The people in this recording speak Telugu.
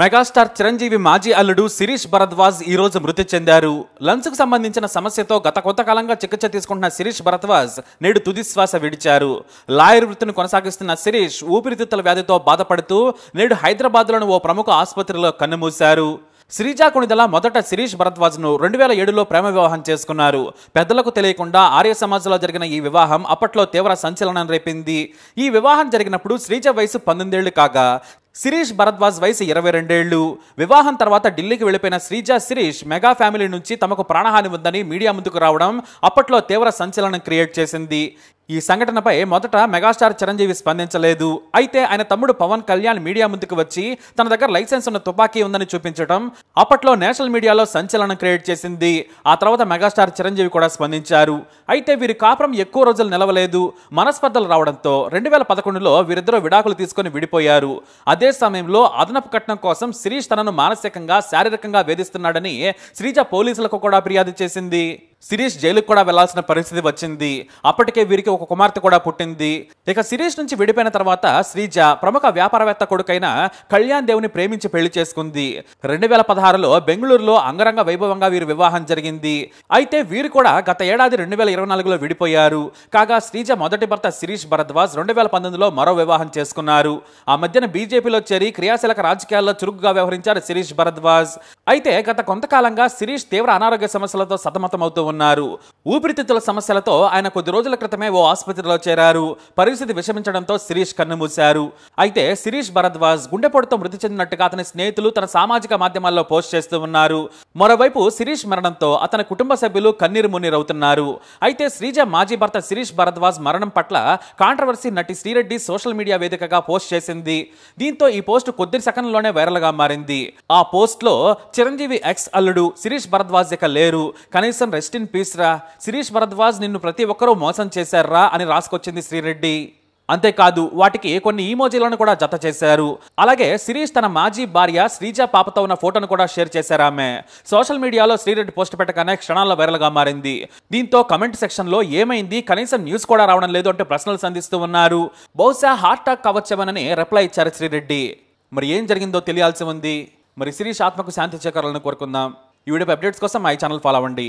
మెగాస్టార్ చిరంజీవి మాజీ అల్లుడు శిరీష్ భరద్వాజ్ ఈ రోజు మృతి చెందారు లంచ్కు సంబంధించిన సమస్యతో గత కొంతకాలంగా చికిత్స తీసుకుంటున్న శిరీష్ భరద్వాజ్ నేడు తుదిశ్వాస విడిచారు లాయర్ వృత్తిని కొనసాగిస్తున్న శిరీష్ ఊపిరితిత్తుల వ్యాధితో బాధపడుతూ నేడు హైదరాబాద్లోని ఓ ప్రముఖ ఆసుపత్రిలో కన్నుమూశారు శ్రీజా కొణిదల మొదట శిరీష్ భరద్వాజ్ను రెండు వేల ఏడులో ప్రేమ వివాహం చేసుకున్నారు పెద్దలకు తెలియకుండా ఆర్య సమాజంలో జరిగిన ఈ వివాహం అప్పట్లో తీవ్ర సంచలనం రేపింది ఈ వివాహం జరిగినప్పుడు శ్రీజ వయసు పంతొమ్మిదేళ్లు కాగా శిరీష్ భరద్వాజ్ వయసు ఇరవై రెండేళ్లు వివాహం తర్వాత ఢిల్లీకి వెళ్ళిపోయిన శ్రీజ శిరీష్ మెగా ఫ్యామిలీ నుంచి తమకు ప్రాణహాని ఉందని మీడియా ముందుకు రావడం అప్పట్లో తీవ్ర సంచలనం క్రియేట్ చేసింది ఈ సంఘటనపై మొదట మెగాస్టార్ చిరంజీవి స్పందించలేదు అయితే ఆయన తమ్ముడు పవన్ కళ్యాణ్ మీడియా ముందుకు వచ్చి తన దగ్గర లైసెన్స్ ఉన్న తుపాకీ ఉందని చూపించడం అప్పట్లో నేషనల్ మీడియాలో సంచలనం క్రియేట్ చేసింది ఆ తర్వాత మెగాస్టార్ చిరంజీవి కూడా స్పందించారు అయితే వీరి కాపురం ఎక్కువ రోజులు నిలవలేదు మనస్పర్ధలు రావడంతో రెండు వేల పదకొండులో వీరిద్దరూ విడాకులు తీసుకుని విడిపోయారు అదే సమయంలో అదనపు కట్నం కోసం శిరీష్ తనను మానసికంగా శారీరకంగా వేధిస్తున్నాడని శ్రీజ పోలీసులకు కూడా ఫిర్యాదు చేసింది శిరీష్ జైలుకు కూడా వెళ్లాల్సిన పరిస్థితి వచ్చింది అప్పటికే వీరికి ఒక కుమార్తె కూడా పుట్టింది ఇక శిరీష్ నుంచి విడిపోయిన తర్వాత శ్రీజ ప్రముఖ వ్యాపారవేత్త కొడుకైన కళ్యాణ్ దేవుని ప్రేమించి పెళ్లి చేసుకుంది రెండు వేల పదహారులో బెంగళూరులో అంగరంగ వైభవంగా వీరి వివాహం జరిగింది అయితే వీరు కూడా గత ఏడాది రెండు వేల ఇరవై నాలుగులో విడిపోయారు కాగా శ్రీజ మొదటి భర్త శిరీష్ భరద్వాజ్ రెండు వేల పంతొమ్మిదిలో మరో వివాహం చేసుకున్నారు ఆ మధ్యన బీజేపీలో చేరి క్రియాశీలక రాజకీయాల్లో చురుకుగా వ్యవహరించారు శిరీష్ భరద్వాజ్ అయితే గత కొంతకాలంగా శిరీష్ తీవ్ర అనారోగ్య సమస్యలతో సతమతమవుతూ ఉన్నారు ఊపిరితిత్తుల సమస్యలతో ఆయన కొద్ది రోజుల క్రితమే ఓ ఆసుపత్రిలో చేరారు పరిస్థితి విషమించడంతో శిరీష్ కన్నుమూశారు అయితే శిరీష్ భరద్వాజ్ గుండెపోటుతో మృతి చెందినట్టుగా అతని స్నేహితులు తన సామాజిక మాధ్యమాల్లో పోస్ట్ చేస్తూ ఉన్నారు మరోవైపు శిరీష్ మరణంతో అతని కుటుంబ సభ్యులు కన్నీరు మున్నీరవుతున్నారు అయితే శ్రీజ మాజీ భర్త శిరీష్ భరద్వాజ్ మరణం పట్ల కాంట్రవర్సీ నటి శ్రీరెడ్డి సోషల్ మీడియా వేదికగా పోస్ట్ చేసింది దీంతో ఈ పోస్ట్ కొద్ది సెకండ్లోనే వైరల్గా మారింది ఆ పోస్ట్లో చిరంజీవి ఎక్స్ అల్లుడు శిరీష్ భరద్వాజ్ ఇక లేరు కనీసం రెస్ట్ ఇన్ పీస్ రా శిరీష్ భరద్వాజ్ నిన్ను ప్రతి ఒక్కరూ మోసం చేశారా అని రాసుకొచ్చింది శ్రీరెడ్డి అంతేకాదు వాటికి కొన్ని ఈమోజీలను కూడా జత చేశారు అలాగే శిరీష్ తన మాజీ భార్య శ్రీజ పాపతో ఉన్న ఫోటోను కూడా షేర్ చేశారు ఆమె సోషల్ మీడియాలో శ్రీరెడ్డి పోస్ట్ పెట్టగానే క్షణాల్లో వైరల్గా మారింది దీంతో కమెంట్ సెక్షన్లో ఏమైంది కనీసం న్యూస్ కూడా రావడం లేదు అంటే ప్రశ్నలు సంధిస్తూ ఉన్నారు బహుశా హార్ట్ అటాక్ కావచ్చేమనని రిప్లై ఇచ్చారు శ్రీరెడ్డి మరి ఏం జరిగిందో తెలియాల్సి ఉంది మరి శిరీష్ ఆత్మకు శాంతి చేకరాలను కోరుకుందాం ఈ వీడియో అప్డేట్స్ కోసం మై ఛానల్ ఫాలో అవ్వండి